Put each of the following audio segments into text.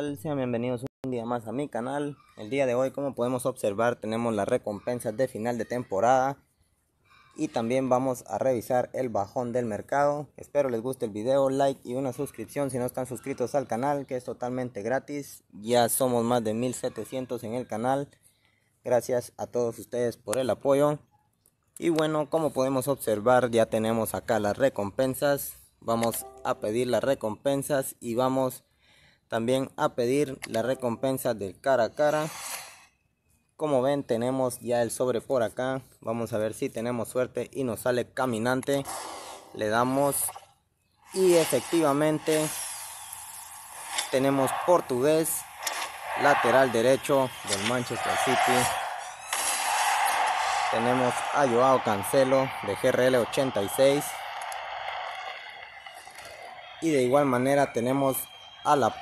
Sean bienvenidos un día más a mi canal. El día de hoy, como podemos observar, tenemos las recompensas de final de temporada. Y también vamos a revisar el bajón del mercado. Espero les guste el video, like y una suscripción si no están suscritos al canal, que es totalmente gratis. Ya somos más de 1700 en el canal. Gracias a todos ustedes por el apoyo. Y bueno, como podemos observar, ya tenemos acá las recompensas. Vamos a pedir las recompensas y vamos a también a pedir la recompensa del cara a cara. Como ven tenemos ya el sobre por acá. Vamos a ver si tenemos suerte y nos sale caminante. Le damos y efectivamente tenemos portugués lateral derecho del Manchester City. Tenemos a Joao Cancelo de GRL 86. Y de igual manera tenemos a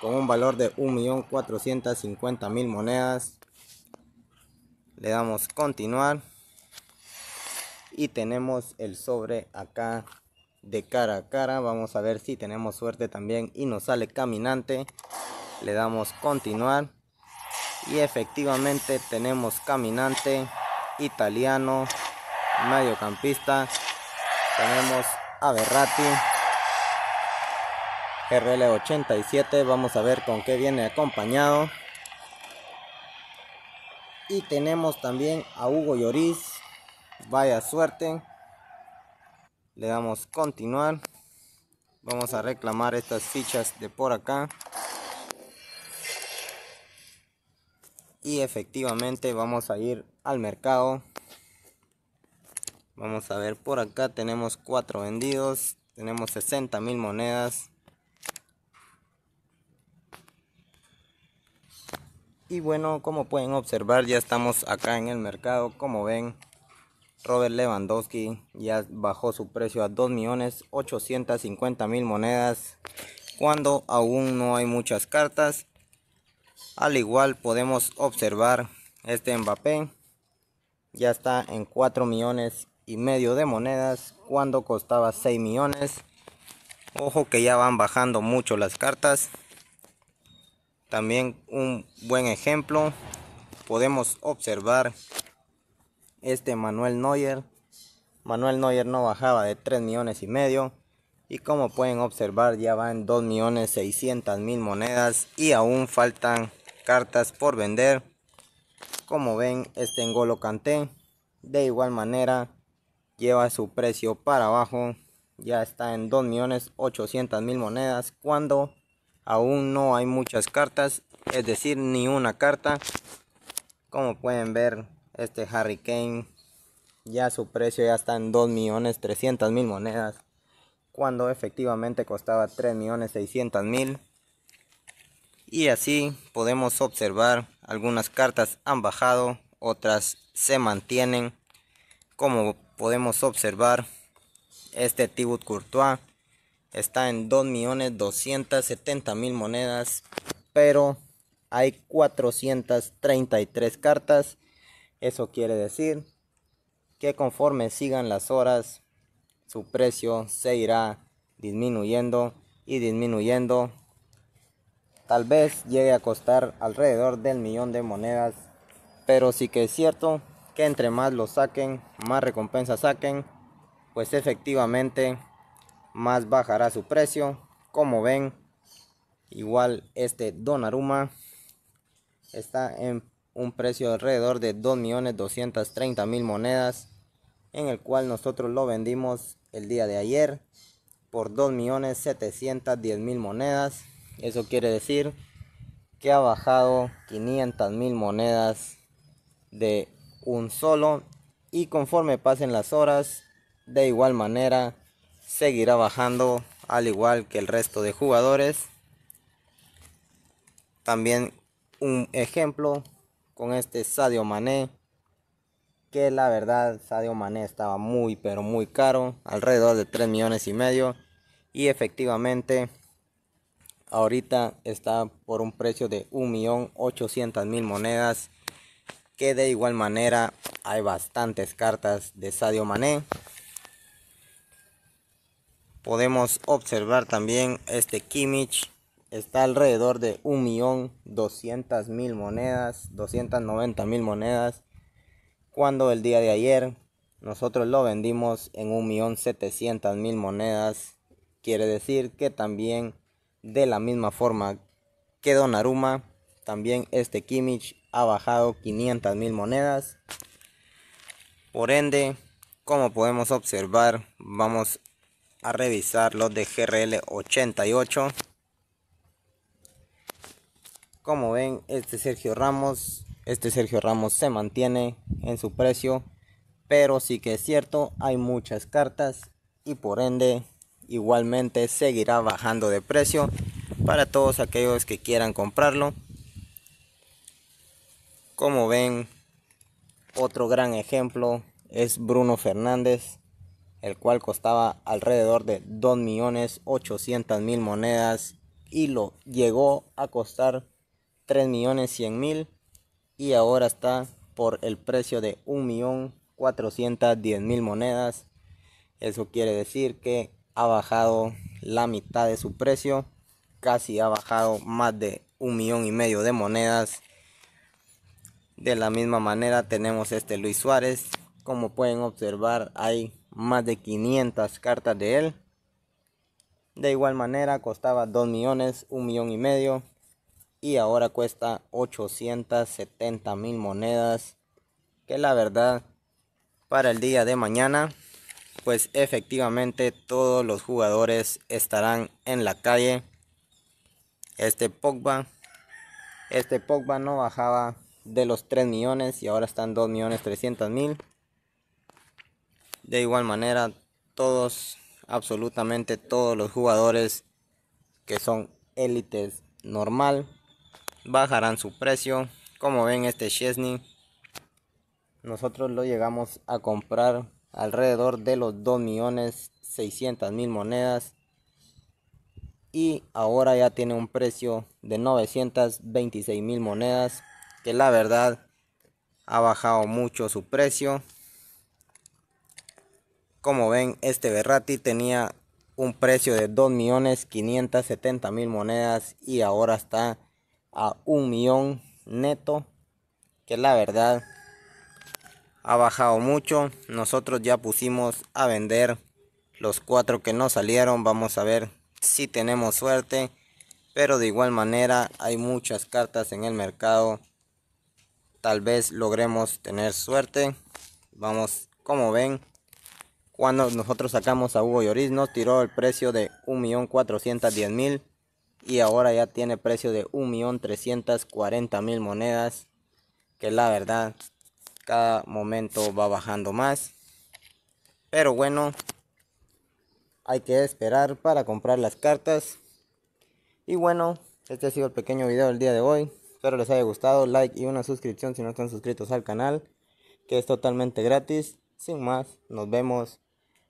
con un valor de 1.450.000 monedas. Le damos continuar. Y tenemos el sobre acá de cara a cara. Vamos a ver si tenemos suerte también y nos sale caminante. Le damos continuar. Y efectivamente tenemos caminante, italiano, mediocampista. Tenemos a Berratti. RL87 vamos a ver con qué viene acompañado y tenemos también a Hugo Lloris vaya suerte le damos continuar vamos a reclamar estas fichas de por acá y efectivamente vamos a ir al mercado vamos a ver por acá tenemos cuatro vendidos tenemos 60 mil monedas Y bueno, como pueden observar, ya estamos acá en el mercado. Como ven, Robert Lewandowski ya bajó su precio a 2.850.000 monedas cuando aún no hay muchas cartas. Al igual podemos observar este Mbappé ya está en 4 millones y medio de monedas cuando costaba 6 millones. Ojo que ya van bajando mucho las cartas. También un buen ejemplo podemos observar este Manuel Neuer. Manuel Neuer no bajaba de 3 millones y medio. Y como pueden observar ya va en 2 millones 600 mil monedas y aún faltan cartas por vender. Como ven este Engolo Canté de igual manera lleva su precio para abajo. Ya está en 2 millones 800 mil monedas cuando aún no hay muchas cartas, es decir, ni una carta. Como pueden ver, este Harry Kane ya su precio ya está en 2.300.000 monedas, cuando efectivamente costaba 3.600.000. Y así podemos observar algunas cartas han bajado, otras se mantienen. Como podemos observar, este Tibut Courtois está en 2.270.000 monedas, pero hay 433 cartas. Eso quiere decir que conforme sigan las horas, su precio se irá disminuyendo y disminuyendo. Tal vez llegue a costar alrededor del millón de monedas, pero sí que es cierto que entre más lo saquen, más recompensa saquen, pues efectivamente más bajará su precio. Como ven, igual este Donaruma está en un precio alrededor de 2.230.000 monedas, en el cual nosotros lo vendimos el día de ayer por 2.710.000 monedas. Eso quiere decir que ha bajado 500.000 monedas de un solo y conforme pasen las horas, de igual manera seguirá bajando al igual que el resto de jugadores. También un ejemplo con este Sadio Mané. Que la verdad Sadio Mané estaba muy pero muy caro. Alrededor de 3 millones y medio. Y efectivamente ahorita está por un precio de 1.800.000 monedas. Que de igual manera hay bastantes cartas de Sadio Mané podemos observar también este Kimmich está alrededor de 1.200.000 monedas, 290.000 monedas, cuando el día de ayer nosotros lo vendimos en 1.700.000 monedas, quiere decir que también de la misma forma que Donnarumma, también este Kimich ha bajado 500.000 monedas. Por ende, como podemos observar, vamos a revisar los de GRL 88 como ven este Sergio Ramos este Sergio Ramos se mantiene en su precio pero sí que es cierto hay muchas cartas y por ende igualmente seguirá bajando de precio para todos aquellos que quieran comprarlo como ven otro gran ejemplo es Bruno Fernández el cual costaba alrededor de 2.800.000 monedas y lo llegó a costar 3.100.000 y ahora está por el precio de 1.410.000 monedas. Eso quiere decir que ha bajado la mitad de su precio, casi ha bajado más de un millón y medio de monedas. De la misma manera tenemos este Luis Suárez. Como pueden observar, hay más de 500 cartas de él. De igual manera costaba 2 millones, 1 millón y medio. Y ahora cuesta 870 mil monedas. Que la verdad, para el día de mañana, pues efectivamente todos los jugadores estarán en la calle. Este Pogba, este Pogba no bajaba de los 3 millones y ahora están 2 millones 300 mil. De igual manera, todos, absolutamente todos los jugadores que son élites normal bajarán su precio. Como ven este Chesney, nosotros lo llegamos a comprar alrededor de los 2.600.000 millones monedas y ahora ya tiene un precio de 926.000 mil monedas que la verdad ha bajado mucho su precio como ven, este Berrati tenía un precio de 2.570.000 monedas y ahora está a un millón neto que la verdad ha bajado mucho nosotros ya pusimos a vender los cuatro que nos salieron vamos a ver si tenemos suerte pero de igual manera hay muchas cartas en el mercado tal vez logremos tener suerte vamos como ven cuando nosotros sacamos a Hugo Lloris nos tiró el precio de 1.410.000 y ahora ya tiene precio de 1.340.000 monedas. Que la verdad, cada momento va bajando más. Pero bueno, hay que esperar para comprar las cartas. Y bueno, este ha sido el pequeño video del día de hoy. Espero les haya gustado. Like y una suscripción si no están suscritos al canal. Que es totalmente gratis. Sin más, nos vemos